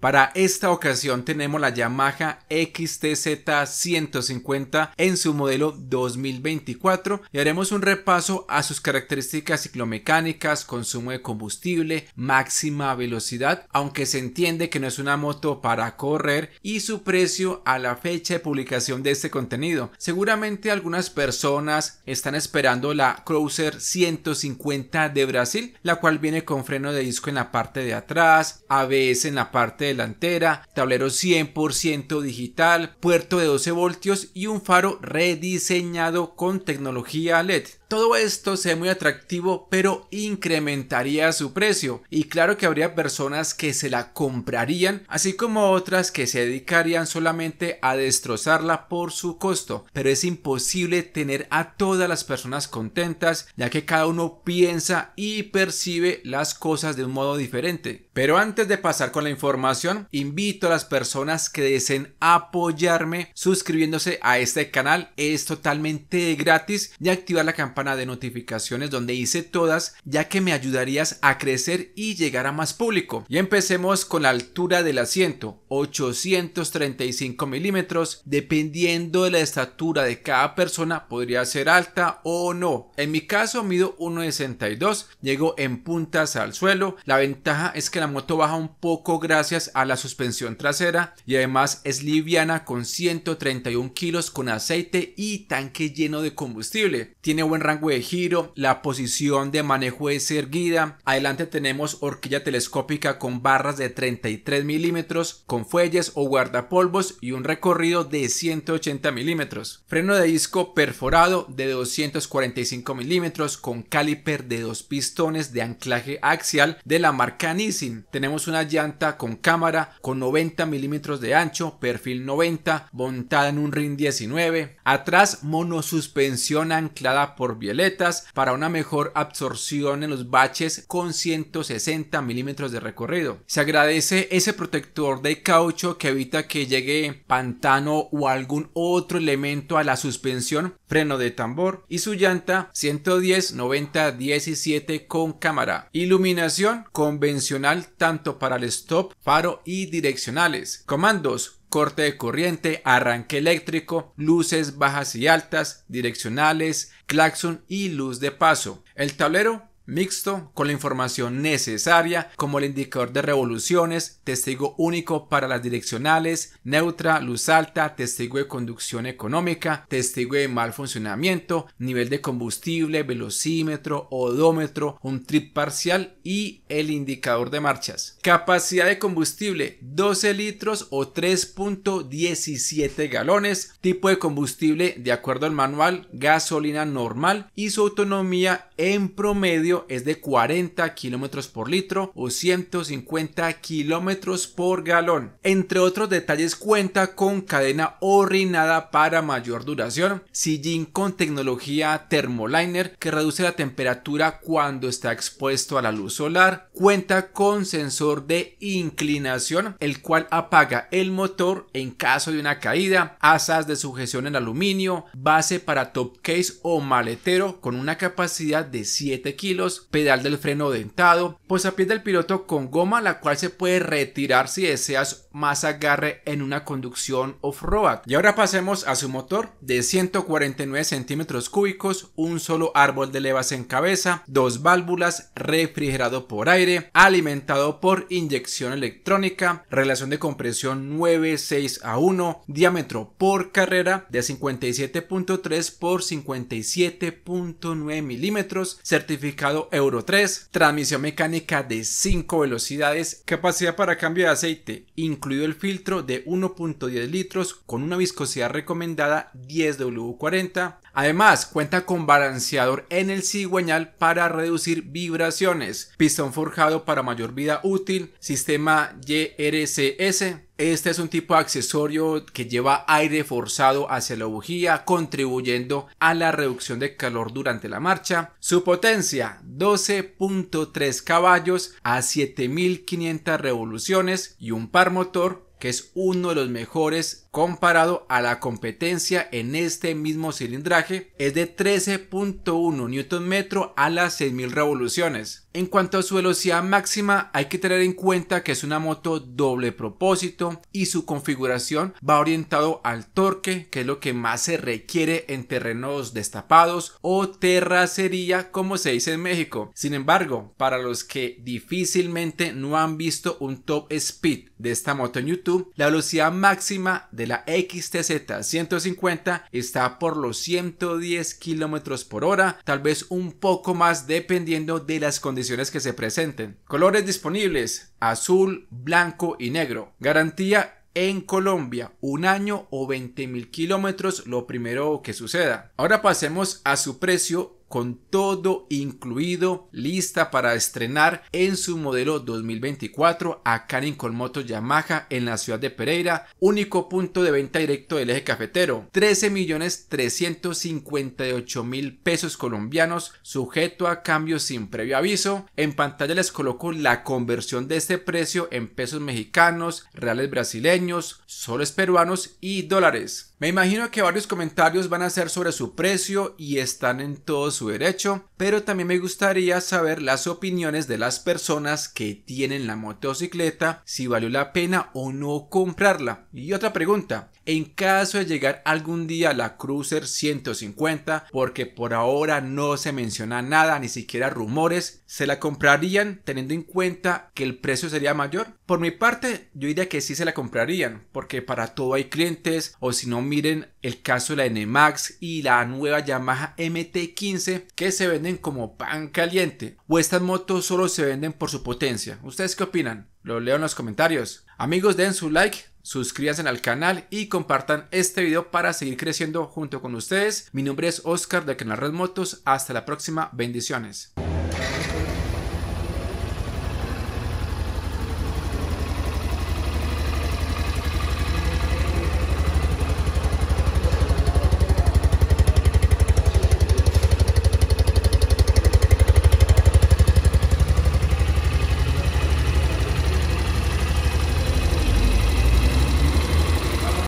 Para esta ocasión tenemos la Yamaha XTZ 150 en su modelo 2024 y haremos un repaso a sus características ciclomecánicas, consumo de combustible, máxima velocidad, aunque se entiende que no es una moto para correr y su precio a la fecha de publicación de este contenido. Seguramente algunas personas están esperando la Cruiser 150 de Brasil, la cual viene con freno de disco en la parte de atrás, ABS en la parte delantera, tablero 100% digital, puerto de 12 voltios y un faro rediseñado con tecnología LED. Todo esto se muy atractivo, pero incrementaría su precio. Y claro que habría personas que se la comprarían, así como otras que se dedicarían solamente a destrozarla por su costo. Pero es imposible tener a todas las personas contentas, ya que cada uno piensa y percibe las cosas de un modo diferente. Pero antes de pasar con la información, invito a las personas que deseen apoyarme suscribiéndose a este canal. Es totalmente gratis y activar la campana de notificaciones donde hice todas, ya que me ayudarías a crecer y llegar a más público. Y empecemos con la altura del asiento, 835 milímetros, dependiendo de la estatura de cada persona podría ser alta o no. En mi caso mido 1,62, llego en puntas al suelo. La ventaja es que la moto baja un poco gracias a la suspensión trasera y además es liviana con 131 kilos con aceite y tanque lleno de combustible. Tiene buen rango de giro, la posición de manejo es erguida. Adelante tenemos horquilla telescópica con barras de 33 milímetros, con fuelles o guardapolvos y un recorrido de 180 milímetros. Freno de disco perforado de 245 milímetros con caliper de dos pistones de anclaje axial de la marca Nissin. Tenemos una llanta con cam con 90 milímetros de ancho, perfil 90, montada en un ring 19. Atrás suspensión anclada por violetas para una mejor absorción en los baches con 160 milímetros de recorrido. Se agradece ese protector de caucho que evita que llegue pantano o algún otro elemento a la suspensión, freno de tambor y su llanta 110 90 17 con cámara. Iluminación convencional tanto para el stop, faro y direccionales, comandos, corte de corriente, arranque eléctrico, luces bajas y altas, direccionales, claxon y luz de paso. El tablero mixto con la información necesaria como el indicador de revoluciones, testigo único para las direccionales, neutra, luz alta, testigo de conducción económica, testigo de mal funcionamiento, nivel de combustible, velocímetro, odómetro, un trip parcial y el indicador de marchas. Capacidad de combustible 12 litros o 3.17 galones, tipo de combustible de acuerdo al manual gasolina normal y su autonomía en promedio es de 40 kilómetros por litro o 150 kilómetros por galón. Entre otros detalles cuenta con cadena orinada para mayor duración, sillín con tecnología termoliner que reduce la temperatura cuando está expuesto a la luz solar, cuenta con sensor de inclinación el cual apaga el motor en caso de una caída, asas de sujeción en aluminio, base para top case o maletero con una capacidad de 7 kilos pedal del freno dentado, pues pie del piloto con goma la cual se puede retirar si deseas más agarre en una conducción off-road. Y ahora pasemos a su motor de 149 centímetros cúbicos, un solo árbol de levas en cabeza, dos válvulas, refrigerado por aire, alimentado por inyección electrónica, relación de compresión 9.6 a 1, diámetro por carrera de 57.3 por 57.9 milímetros, certificado Euro 3, transmisión mecánica de 5 velocidades, capacidad para cambio de aceite, incluido el filtro de 1.10 litros con una viscosidad recomendada 10W40. Además, cuenta con balanceador en el cigüeñal para reducir vibraciones, pistón forjado para mayor vida útil, sistema YRCS, este es un tipo de accesorio que lleva aire forzado hacia la bujía, contribuyendo a la reducción de calor durante la marcha. Su potencia 12.3 caballos a 7500 revoluciones y un par motor que es uno de los mejores comparado a la competencia en este mismo cilindraje, es de 13.1 Nm a las 6000 revoluciones. En cuanto a su velocidad máxima, hay que tener en cuenta que es una moto doble propósito y su configuración va orientado al torque, que es lo que más se requiere en terrenos destapados o terracería, como se dice en México. Sin embargo, para los que difícilmente no han visto un top speed de esta moto en YouTube, la velocidad máxima de la XTZ 150 está por los 110 km por hora, tal vez un poco más dependiendo de las condiciones que se presenten. Colores disponibles, azul, blanco y negro. Garantía en Colombia, un año o 20 mil kilómetros, lo primero que suceda. Ahora pasemos a su precio con todo incluido, lista para estrenar en su modelo 2024 acá en Colmoto Yamaha en la ciudad de Pereira, único punto de venta directo del eje cafetero, 13.358,000 pesos colombianos, sujeto a cambios sin previo aviso. En pantalla les coloco la conversión de este precio en pesos mexicanos, reales brasileños, soles peruanos y dólares. Me imagino que varios comentarios van a ser sobre su precio y están en todos su derecho, pero también me gustaría saber las opiniones de las personas que tienen la motocicleta, si valió la pena o no comprarla. Y otra pregunta, en caso de llegar algún día la Cruiser 150, porque por ahora no se menciona nada, ni siquiera rumores, ¿se la comprarían teniendo en cuenta que el precio sería mayor? Por mi parte, yo diría que sí se la comprarían, porque para todo hay clientes, o si no miren el caso de la Max y la nueva Yamaha MT15 que se venden como pan caliente, o estas motos solo se venden por su potencia. ¿Ustedes qué opinan? Lo leo en los comentarios. Amigos, den su like, suscríbanse al canal y compartan este video para seguir creciendo junto con ustedes. Mi nombre es Oscar de Canal Red Motos. Hasta la próxima. Bendiciones.